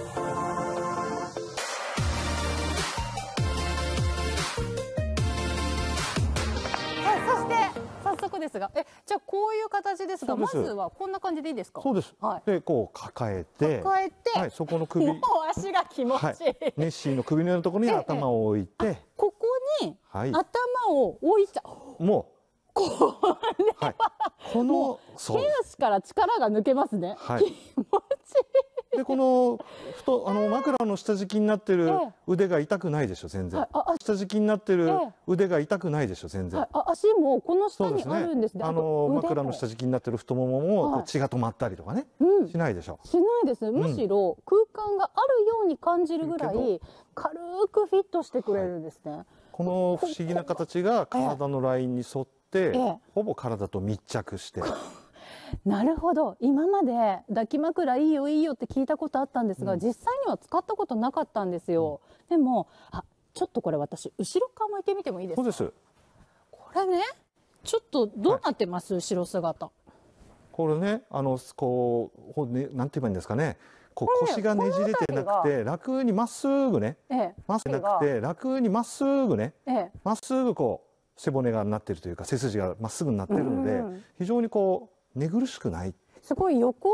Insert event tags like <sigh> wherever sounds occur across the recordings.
そして早速ですが、え、じゃあこういう形ですが、すまずはこんな感じでいいですか。そうです。はい、で、こう抱えて。抱えて。はい、そこの首。<laughs> もう足が気持ちいい、はい、ネッシーの首のようなところに頭を置いて。ここに、頭を置いた。はい、もう。これは、はい、この手足から力が抜けますね。はい、<laughs> 気持でこのふとあの枕の下敷きになってる腕が痛くないでしょ全然、はい下敷きになってる腕が痛くないでしょ全然、はい、あ足もこの下にあるんですねあの枕の下敷きになってる太ももも、はい、血が止まったりとかね、うん、しないでしょしないですむしろ空間があるように感じるぐらい軽くフィットしてくれるんですね、はい、この不思議な形が体のラインに沿って、ほぼ体と密着して。<laughs> なるほど今まで抱き枕いいよいいよって聞いたことあったんですが、うん、実際には使ったことなかったんですよ、うん、でもあちょっとこれ私後ろ側向いてみてもいいですかこれねちょっとどうなってます、はい、後ろ姿これねあのこうねなんて言えばいいんですかねこう腰がねじれてなくて楽にまっすぐねまっすぐなくて楽にまっすぐねまっすぐこう背骨がなってるというか背筋がまっすぐになってるので、非常にこう寝苦しくないすごい横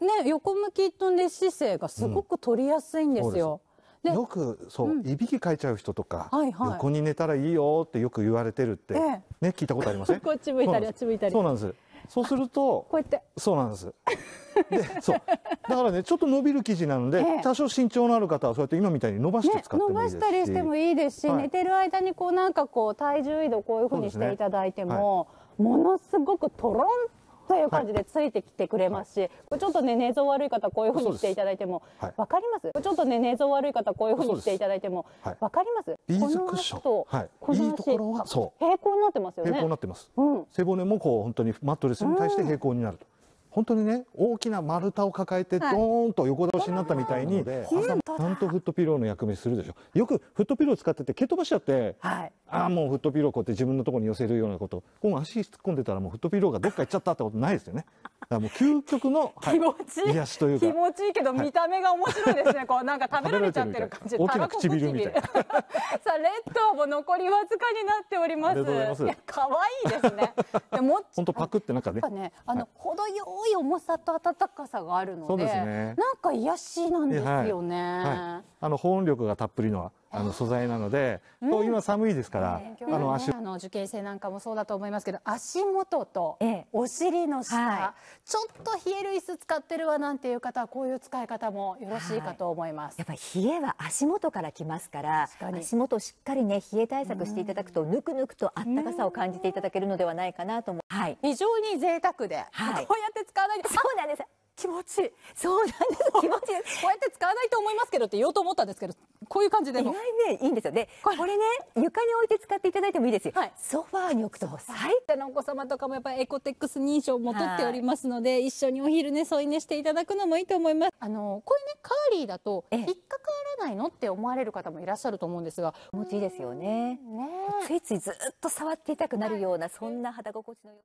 ね横向きと寝姿勢がすごく取りやすいんですよ。うん、すよくそう、うん、いびきかいちゃう人とか、はいはい、横に寝たらいいよってよく言われてるって、ええ、ね聞いたことありません <laughs> こっち向いたりあっち向いたりそうなんですそうすると <laughs> こうやってそうなんですで <laughs> そうだからねちょっと伸びる生地なので、え、多少身長のある方はそうやって今みたいに伸ばして使ってもいいですし、ね、伸ばしたりしてもいいですし、はい、寝てる間にこうなんかこう体重移動こういうふうにしていただいても、ものすごくとろんという感じでついてきてくれますし、はい、ちょっとね寝相悪い方こういうふうにしていただいてもわ、かります。ちょっとね寝相悪い方こういうふうにしていただいてもわかります。ビーズクッションこの足、はい、いいところは平行になってますよね。平行になってます。うん、背骨もこう本当にマットレスに対して平行になると。うん本当にね大きな丸太を抱えてドーンと横倒しになったみたいに、はい、朝ちゃんとフットピローの役目するでしょよくフットピロー使ってて蹴飛ばしちゃって、はい、ああもうフットピローこうやって自分のところに寄せるようなことこ足突っ込んでたらもうフットピローがどっか行っちゃったってことないですよねらもう究極の、はい、気持ちいい癒しというか気持ちいいけど見た目が面白いですね、はい、こうなんか食べられちゃってる感じ大きな唇みたいな <laughs> さあ冷凍も残りわずかになっておりますいや可愛いですねでも <laughs> 本当パクってなんかねねあの、はい、程よい重さと温かさがあるのでそうですねなんか癒しなんですよね、はい、あの保温力がたっぷりのはあの素材なので、うん、今寒いですから、あの足、あの受験生なんかもそうだと思いますけど、足元とお尻の下、はい、ちょっと冷える椅子使ってるわなんていう方はこういう使い方もよろしいかと思います。はい、やっぱり冷えは足元からきますから、足元しっかりね冷え対策していただくとぬくぬくと暖かさを感じていただけるのではないかなと思う。はい、非常に贅沢で、はい、こうやって使わないと。そうなんです。気持ちいい。そうなんです。<laughs> 気持ちいい。こうやって使わないと思いますけどって言おうと思ったんですけど、こういう感じで意外ねいいんですよでこれね床に置いて使っていただいてもいいですよ、はい、ソファーに置くとはいのお子様とかもやっぱりエコテックス認証も取っておりますので、一緒にお昼寝添い寝していただくのもいいと思いますあのこれねカーリーだと引っかからないのって思われる方もいらっしゃると思うんですが気持ちいいですよねねついついずっと触っていたくなるようなそんな肌心地のよ